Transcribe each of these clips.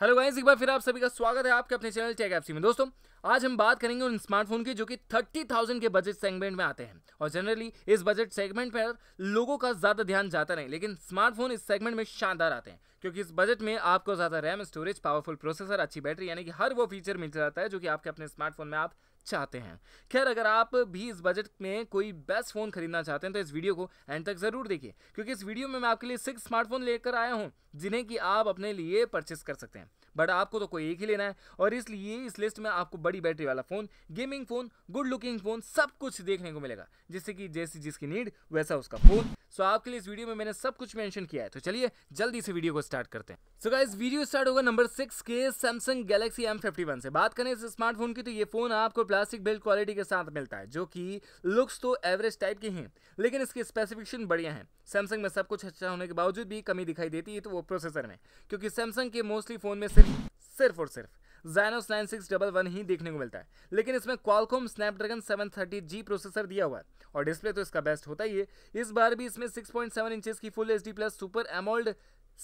hello guys एक बार फिर आप सभी का स्वागत है आपके अपने चैनल टेक एफसी में दोस्तों आज हम बात करेंगे उन स्मार्टफोन की जो कि 30,000 के बजट सेगमेंट में आते हैं और जनरली इस बजट सेगमेंट पर लोगों का ज़्यादा ध्यान जाता नहीं लेकिन स्मार्टफोन इस सेगमेंट में शानदार आते हैं क्योंकि इस बजट में आपको ज़्यादा रैम स्टोरेज पावरफुल प्रोसेसर अच्छी बैटरी यानी कि हर वो फीचर मिल जाता है जो कि आपके अपने स्मार्टफोन में आप चाहते हैं खैर अगर आप भी इस बजट में कोई बेस्ट फ़ोन खरीदना चाहते हैं तो इस वीडियो को एंड तक ज़रूर देखिए क्योंकि इस वीडियो में मैं आपके लिए सिक्स स्मार्टफोन लेकर आया हूँ जिन्हें कि आप अपने लिए परचेस कर सकते हैं बट आपको तो कोई एक ही लेना है और इसलिए इस लिस्ट में आपको बड़ी बैटरी वाला phone gaming phone good looking phone सब कुछ देखने को मिलेगा जिससे कि जैसी जिसकी नीड वैसा उसका फ़ोन सो so, आपके लिए इस वीडियो में मैंने सब कुछ मेंशन किया है तो चलिए जल्दी से वीडियो को स्टार्ट करते हैं so so, guys video start होगा नंबर सिक्स के Samsung Galaxy M fifty one से बात करें इस स्मार्टफोन की तो ये फोन आपको प्लास्टिक बिल्ड क्वालिटी के साथ मिलता है जो कि लुक्स तो एवरेज टाइप के हैं लेकिन इसकी स्पेसिफिकेशन बढ़िया है सैमसंग में सब कुछ अच्छा होने के बावजूद भी कमी दिखाई देती है तो वो प्रोसेसर में क्योंकि सैमसंग के मोस्टली फोन में सिर्फ सिर्फ और सिर्फ Exynos nine six double one ही देखने को मिलता है लेकिन इसमें Qualcomm Snapdragon seven thirty G processor दिया हुआ है और डिस्प्ले तो इसका बेस्ट होता ही है इस बार भी इसमें सिक्स पॉइंट सेवन इंचज की full H D plus super AMOLED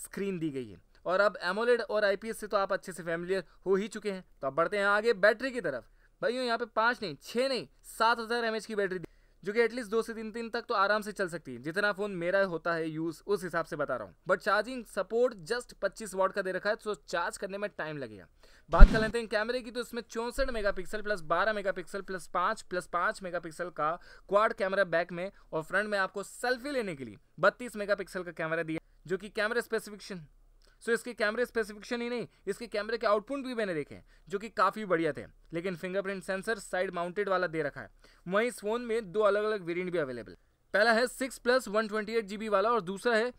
screen दी गई है और अब एमोलेड और एस से तो आप अच्छे से फैमिलियर हो ही चुके हैं तो अब बढ़ते हैं आगे बैटरी की तरफ भाइयों यहाँ पे पाँच नहीं छः नहीं सात हज़ार एम की बैटरी जो कि एटलीस्ट दो से तीन दिन तक तो आराम से चल सकती है जितना फोन मेरा होता है यूज उस हिसाब से बता रहा हूँ बट चार्जिंग सपोर्ट जस्ट पच्चीस वॉट का दे रखा है तो चार्ज करने में टाइम लगेगा बात कर लेते हैं कैमरे की तो इसमें चौंसठ पिक्सल प्लस बारह मेगा पिक्सल प्लस पांच प्लस मेगा पिक्सल का क्वाड कैमरा बैक में और फ्रंट में आपको सेल्फी लेने के लिए बत्तीस मेगा का कैमरा दिया जो कि कैमरा स्पेसिफिकेशन सो इसके कैमरे स्पेसिफिकेशन ही नहीं इसके कैमरे के आउटपुट भी मैंने देखे जो कि काफ़ी बढ़िया थे लेकिन फिंगरप्रिंट सेंसर साइड माउंटेड वाला दे रखा है वहीं इस फोन में दो अलग अलग वेरियंट भी अवेलेबल पहला है six plus one twenty eight G B वाला और दूसरा है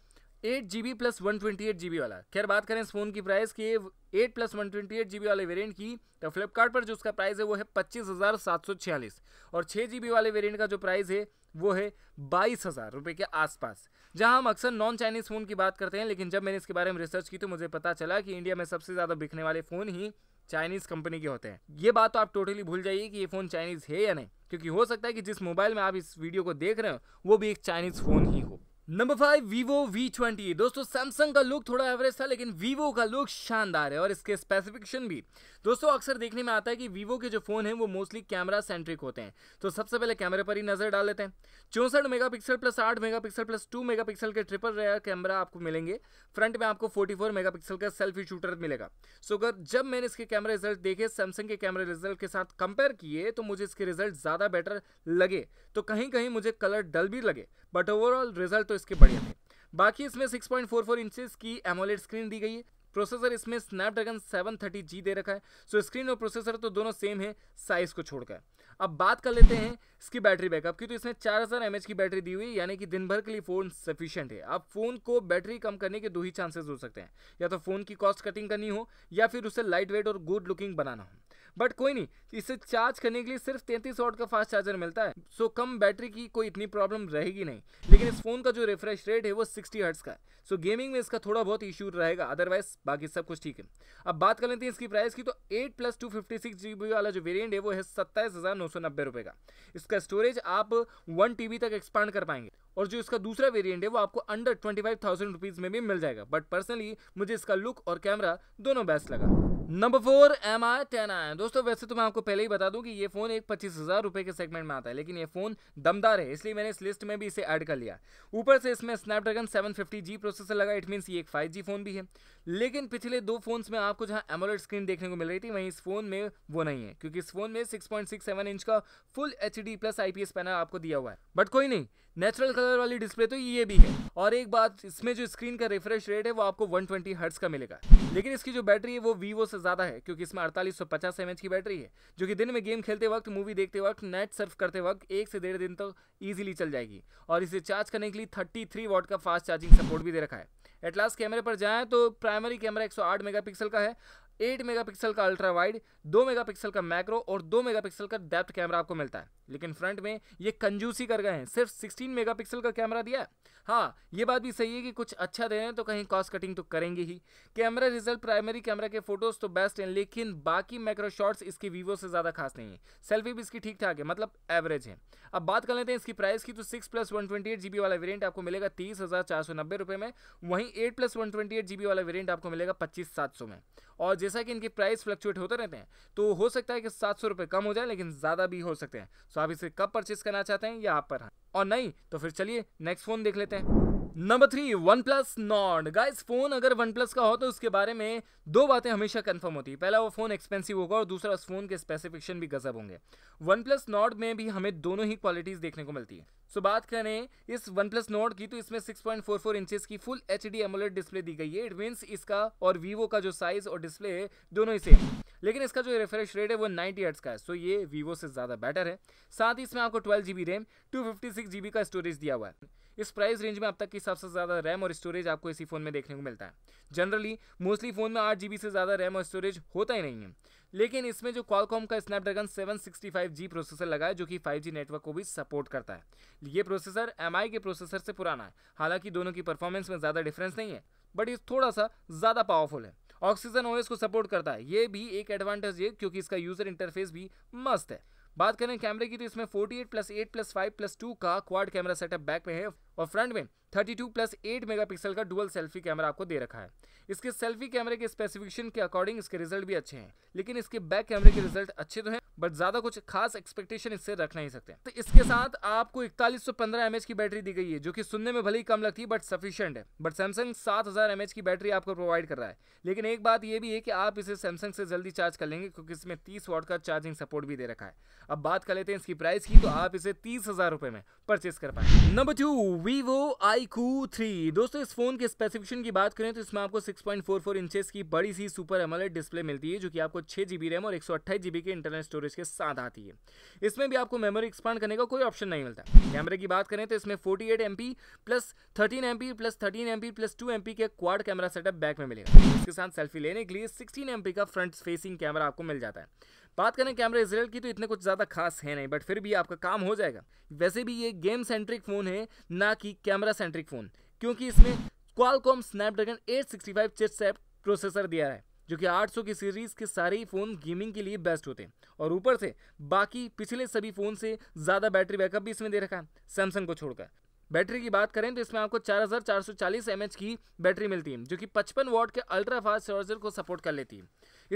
eight G B plus one twenty eight G B वाला खैर बात करें इस फ़ोन की प्राइस की eight plus one twenty eight G B वाले वेरिएंट की तो फ्लिपकार्ट पर जो उसका प्राइस है वो है पच्चीस हज़ार सात सौ छियालीस और छः जी बी वाले वेरिएंट का जो प्राइस है वो है बाईस हज़ार रुपये के आसपास जहां हम अक्सर नॉन चाइनीज़ फ़ोन की बात करते हैं लेकिन जब मैंने इसके बारे में रिसर्च की तो मुझे पता चला कि इंडिया में सबसे ज़्यादा बिकने वाले फ़ोन ही चाइनीज़ कंपनी के होते हैं ये बात तो आप टोटली भूल जाइए कि ये फ़ोन चाइनीज़ है या नहीं क्योंकि हो सकता है कि जिस मोबाइल में आप इस वीडियो को देख रहे हो वो भी एक चाइनीज़ फ़ोन ही हो number five Vivo V twenty दोस्तों सैमसंग का लुक थोड़ा एवरेज था लेकिन वीवो का लुक शानदार है और इसके स्पेसिफिकेशन भी दोस्तों अक्सर देखने में आता है कि वीवो के जो फ़ोन हैं वो मोस्टली कैमरा सेंट्रिक होते हैं तो सबसे पहले कैमरे पर ही नज़र डाल लेते हैं चौंसठ मेगापिक्सल प्लस आठ मेगापिक्सल प्लस टू मेगापिक्सल के ट्रिपल रेयर कैमरा आपको मिलेंगे फ्रंट में आपको फोर्टी फोर मेगापिक्सल का सेल्फी शूटर मिलेगा सो अगर जब मैंने इसके कैमरा रिजल्ट देखे सैमसंग के कैमरा रिजल्ट के साथ कंपेयर किए तो मुझे इसके रिजल्ट ज़्यादा बेटर लगे तो कहीं कहीं मुझे कलर डल भी लगे बट ओवरऑल रिजल्ट तो इसके बढ़िया थे बाकी इसमें 6.44 पॉइंट की एमोलेट स्क्रीन दी गई है प्रोसेसर इसमें स्नैपड्रैगन 730G दे रखा है सो स्क्रीन और प्रोसेसर तो दोनों सेम है साइज़ को छोड़कर अब बात कर लेते हैं इसकी बैटरी बैकअप की तो इसमें 4000 हज़ार की बैटरी दी हुई है यानी कि दिन भर के लिए फ़ोन सफिशियंट है अब फ़ोन को बैटरी कम करने के दो ही चांसेस हो सकते हैं या तो फ़ोन की कॉस्ट कटिंग करनी हो या फिर उसे लाइट वेट और गुड लुकिंग बनाना हो बट कोई नहीं तो इसे चार्ज करने के लिए सिर्फ तैंतीस वॉट का फास्ट चार्जर मिलता है सो कम बैटरी की कोई इतनी प्रॉब्लम रहेगी नहीं लेकिन इस फोन का जो रिफ्रेश रेट है वो सिक्सटी हर्ट्स का है सो गेमिंग में इसका थोड़ा बहुत इशू रहेगा अदरवाइज बाकी सब कुछ ठीक है अब बात कर लेते हैं इसकी प्राइस की तो eight plus two fifty six G B वाला जो वेरियंट है वो है सत्ताईस हज़ार नौ सौ नब्बे रुपये का इसका स्टोरेज आप वन टी बी तक एक्सपांड कर पाएंगे और जो इसका दूसरा वेरिएंट है वो आपको under twenty five thousand rupees में भी मिल जाएगा बट पर्सनली मुझे इसका लुक और कैमरा दोनों बेस्ट लगा number four M I ten आया दोस्तों वैसे तो मैं आपको पहले ही बता दूं कि ये फ़ोन एक पच्चीस हज़ार रुपए के सेगमेंट में आता है लेकिन ये फ़ोन दमदार है इसलिए मैंने इस लिस्ट में भी इसे ऐड कर लिया ऊपर से इसमें Snapdragon seven fifty G processor लगा इट मीनस ये एक फाइव जी फ़ोन भी है लेकिन पिछले दो फोन्स में आपको जहां एमोलेट स्क्रीन देखने को मिल रही थी वहीं इस फ़ोन में वो नहीं है क्योंकि इस फ़ोन में सिक्स इंच का full H plus I panel आपको दिया हुआ है बट कोई नहीं नेचुरल कलर वाली डिस्प्ले तो ये भी है और एक बात इसमें जो स्क्रीन का रिफ्रेश रेट है वो आपको 120 ट्वेंटी हर्ट्स का मिलेगा लेकिन इसकी जो बैटरी है वो वीवो से ज़्यादा है क्योंकि इसमें अड़तालीस सौ पचास एम की बैटरी है जो कि दिन में गेम खेलते वक्त मूवी देखते वक्त नेट सर्फ करते वक्त एक से डेढ़ दिन तक तो ईजिली चल जाएगी और इसे चार्ज करने के लिए थर्टी थ्री का फास्ट चार्जिंग सपोर्ट भी दे रखा है एटलास्ट कैमरे पर जाएँ तो प्राइमरी कैमरा 108 मेगापिक्सल का है 8 मेगापिक्सल का अल्ट्रा वाइड 2 मेगापिक्सल का मैक्रो और 2 मेगापिक्सल का डेप्थ कैमरा आपको मिलता है लेकिन फ्रंट में ये कंजूसी कर गए हैं सिर्फ 16 मेगापिक्सल का कैमरा दिया है हाँ ये बात भी सही है कि कुछ अच्छा दे रहे हैं तो कहीं कॉस्ट कटिंग तो करेंगे ही कैमरा रिजल्ट प्राइमरी कैमरा के फोटोज तो बेस्ट हैं लेकिन बाकी मैक्रो शॉट्स इसके वीवो से ज़्यादा खास नहीं है सेल्फी भी इसकी ठीक ठाक है मतलब एवरेज है अब बात कर लेते हैं इसकी प्राइस की तो six plus one twenty eight G B वाला वेरियंट आपको मिलेगा तीस हज़ार चार सौ नब्बे रुपये में वहीं eight plus one twenty eight G B वाला वेरियंट आपको मिलेगा पच्चीस सात सौ में और जैसा कि इनकी प्राइस फ्लक्चुएट होते रहते हैं तो हो सकता है कि सात सौ रुपये कम हो जाए लेकिन ज़्यादा भी हो सकते हैं आप इसे कब परचेस करना चाहते हैं या आप पर और नहीं तो फिर चलिए नेक्स्ट फोन देख लेते हैं number three OnePlus Nord guys phone अगर वन प्लस का हो तो उसके बारे में दो बातें हमेशा कंफर्म होती है पहला वो फोन एक्सपेंसिव होगा और दूसरा उस फोन के स्पेसिफिकेशन भी गजब होंगे वन प्लस नॉट में भी हमें दोनों ही क्वालिटीज देखने को मिलती है सो so, बात करें इस वन प्लस नोट की तो इसमें 6.44 इंचेस की फुल एच डी डिस्प्ले दी गई है इट मीन्स इसका और वीवो का जो साइज और डिस्प्ले दोनों ही सेम लेकिन इसका जो रिफ्रेश रेट है वो नाइन्टी हर्ट्स का है सो ये वीवो से ज़्यादा बेटर है साथ ही इसमें आपको twelve G RAM two fifty का स्टोरेज दिया हुआ है इस प्राइस रेंज में अब तक की सबसे ज़्यादा रैम और स्टोरेज आपको इसी फ़ोन में देखने को मिलता है जनरली मोस्टली फ़ोन में आठ जी से ज़्यादा रैम और स्टोरेज होता ही नहीं है लेकिन इसमें जो कॉलकॉम का स्नैपड्रैगन 765G प्रोसेसर लगा है जो कि 5G नेटवर्क को भी सपोर्ट करता है ये प्रोसेसर एम के प्रोसेसर से पुराना है हालांकि दोनों की परफॉर्मेंस में ज़्यादा डिफरेंस नहीं है बट ये थोड़ा सा ज़्यादा पावरफुल है ऑक्सीजन ओएस को सपोर्ट करता है ये भी एक एडवांटेज है क्योंकि इसका यूजर इंटरफेस भी मस्त है बात करें कैमरे की तो इसमें 48 plus eight plus five plus two का क्वाड कैमरा सेटअप बैक में है और फ्रंट में 32 प्लस एट मेगापिक्सल का डुअल सेल्फी कैमरा आपको दे रखा है इसके सेल्फी कैमरे के स्पेसिफिकेशन के अकॉर्डिंग इसके रिजल्ट भी अच्छे हैं लेकिन इसके बैक कैमरे के रिजल्ट अच्छे तो हैं बट ज़्यादा कुछ खास एक्सपेक्टेशन इससे रख नहीं सकते तो इसके साथ आपको इकतालीस सौ पंद्रह की बैटरी दी गई है जो कि सुनने में भले ही कम लगती है बट सफिशियंट है बट सैमसंग सात हज़ार की बैटरी आपको प्रोवाइड कर रहा है लेकिन एक बात यह भी है कि आप इसे सैमसंग से जल्दी चार्ज कर लेंगे क्योंकि इसमें तीस वॉट का चार्जिंग सपोर्ट भी दे रखा है अब बात कर लेते हैं इसकी प्राइस की तो आप इसे तीस हज़ार में परचेज कर पाए number two Vivo iQOO three दोस्तों इस फोन के स्पेसिफिकेशन की बात करें तो इसमें आपको सिक्स पॉइंट फोर फोर की बड़ी सी सुपर एमोलेट डिस्प्ले मिलती है जो कि आपको छः जी रैम और एक सौ अट्ठाईस जीबी के इंटरनल स्टोरेज स्टोरेज के साथ आती है इसमें भी आपको मेमोरी एक्सपांड करने का कोई ऑप्शन नहीं मिलता कैमरे की बात करें तो इसमें forty eight M P plus thirteen M P plus thirteen M P plus two M P के क्वाड कैमरा सेटअप बैक में मिलेगा इसके साथ सेल्फी लेने के लिए सिक्सटीन एम पी का फ्रंट फेसिंग कैमरा आपको मिल जाता है बात करें कैमरे इसराइल की तो इतने कुछ ज़्यादा खास है नहीं बट फिर भी आपका काम हो जाएगा वैसे भी ये गेम सेंट्रिक फ़ोन है ना कि कैमरा सेंट्रिक फ़ोन क्योंकि इसमें क्वालकॉम स्नैपड्रैगन 865 चिपसेट प्रोसेसर दिया है कि 800 की सीरीज़ के सारे ही फ़ोन गेमिंग के लिए बेस्ट होते हैं और ऊपर से बाकी पिछले सभी फ़ोन से ज़्यादा बैटरी बैकअप भी इसमें दे रखा है सैमसंग को छोड़कर बैटरी की बात करें तो इसमें आपको 4440 हजार की बैटरी मिलती है जो कि 55 वॉट के अल्ट्रा फास्ट चार्जर को सपोर्ट कर लेती है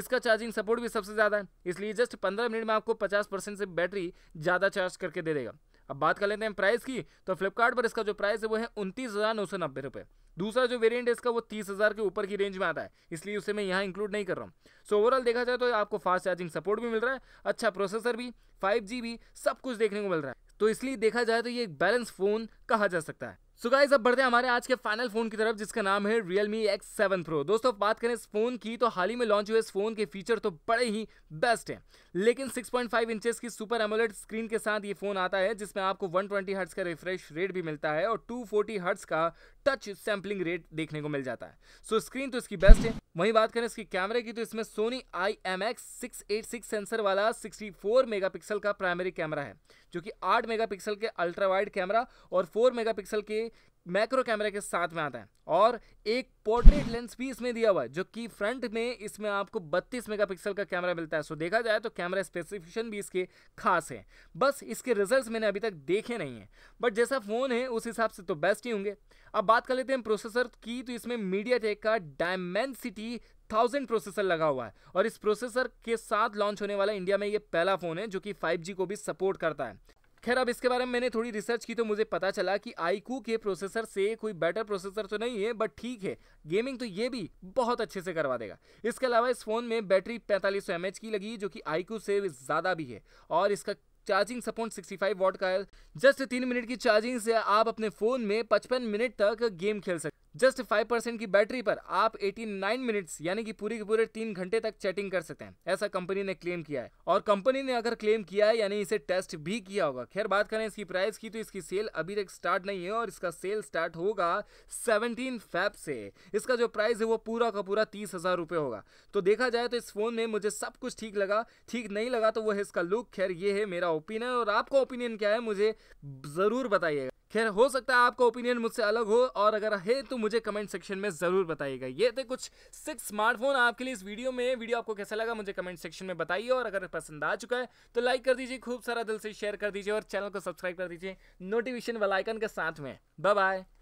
इसका चार्जिंग सपोर्ट भी सबसे ज़्यादा है इसलिए जस्ट 15 मिनट में आपको 50 परसेंट से बैटरी ज़्यादा चार्ज करके दे देगा अब बात कर लेते हैं प्राइस की तो फ्लिपकार्ट पर इसका जो प्राइस है वो है उनतीस हज़ार नौ सौ नब्बे रुपये दूसरा जो वेरिएंट है इसका वो तीस हज़ार के ऊपर की रेंज में आता है इसलिए उसे मैं यहाँ इंक्लूड नहीं कर रहा हूँ सो ओवरऑल देखा जाए तो आपको फास्ट चार्जिंग सपोर्ट भी मिल रहा है अच्छा प्रोसेसर भी फाइव भी सब कुछ देखने को मिल रहा है तो इसलिए देखा जाए तो ये एक बैलेंस फ़ोन कहा जा सकता है सो गाइस अब बढ़ते हैं हमारे आज के फाइनल फोन की तरफ जिसका नाम है Realme X7 Pro दोस्तों बात करें इस फोन की तो हाल ही में लॉन्च हुए इस फोन के फीचर तो बड़े ही बेस्ट हैं लेकिन 6.5 इंचेस की सुपर एमोलेट स्क्रीन के साथ ये फोन आता है जिसमें आपको 120 ट्वेंटी का रिफ्रेश रेट भी मिलता है और 240 फोर्टी का टच सैम्पलिंग रेट देखने को मिल जाता है सो so, स्क्रीन तो इसकी बेस्ट है वहीं बात करें इसके कैमरे की तो इसमें Sony I M X six eight six sensor वाला सिक्सटी मेगा पिक्सल का प्राइमरी कैमरा है जो कि मेगा पिक्सल के अल्ट्रा वाइड कैमरा और मेगा पिक्सल के मैक्रो कैमरे के साथ में आता है और एक पोर्ट्रेट लेंस भी इसमें दिया हुआ है जो कि फ्रंट में इसमें आपको 32 मेगापिक्सल का कैमरा मिलता है सो देखा जाए तो कैमरा स्पेसिफिकेशन भी इसके खास हैं बस इसके रिजल्ट्स मैंने अभी तक देखे नहीं हैं बट जैसा फ़ोन है उस हिसाब से तो बेस्ट ही होंगे अब बात कर लेते हैं प्रोसेसर की तो इसमें मीडिया टेक का डायमेंसिटी थाउजेंड प्रोसेसर लगा हुआ है और इस प्रोसेसर के साथ लॉन्च होने वाला इंडिया में ये पहला फ़ोन है जो कि 5G को भी सपोर्ट करता है खैर अब इसके बारे में मैंने थोड़ी रिसर्च की तो मुझे पता चला कि आईकू के प्रोसेसर से कोई बेटर प्रोसेसर तो नहीं है बट ठीक है गेमिंग तो ये भी बहुत अच्छे से करवा देगा इसके अलावा इस फ़ोन में बैटरी पैंतालीस सौ की लगी जो कि आईकू से ज़्यादा भी है और इसका चार्जिंग सपोर्ट 65 वॉट का है जस्ट तीन मिनट की चार्जिंग से आप अपने फ़ोन में 55 मिनट तक गेम खेल सकते जस्ट फाइव परसेंट की बैटरी पर आप एटी नाइन मिनट्स यानी कि पूरे के पूरे तीन घंटे तक चैटिंग कर सकते हैं ऐसा कंपनी ने क्लेम किया है और कंपनी ने अगर क्लेम किया है यानी इसे टेस्ट भी किया होगा खैर बात करें इसकी प्राइस की तो इसकी सेल अभी तक स्टार्ट नहीं है और इसका सेल स्टार्ट होगा सेवनटीन फैब से इसका जो प्राइस है वो पूरा का पूरा तीस हजार रुपये होगा तो देखा जाए तो इस फोन में मुझे सब कुछ ठीक लगा ठीक नहीं लगा तो वो है इसका लुक खैर ये है मेरा ओपिनियन और आपका ओपिनियन क्या है मुझे ज़रूर बताइएगा खैर हो सकता है आपका ओपिनियन मुझसे अलग हो और अगर है तो मुझे कमेंट सेक्शन में ज़रूर बताइएगा ये थे कुछ सिक्स स्मार्टफोन आपके लिए इस वीडियो में वीडियो आपको कैसा लगा मुझे कमेंट सेक्शन में बताइए और अगर पसंद आ चुका है तो लाइक कर दीजिए खूब सारा दिल से शेयर कर दीजिए और चैनल को सब्सक्राइब कर दीजिए नोटिफिकेशन वालाइकन के साथ में बाय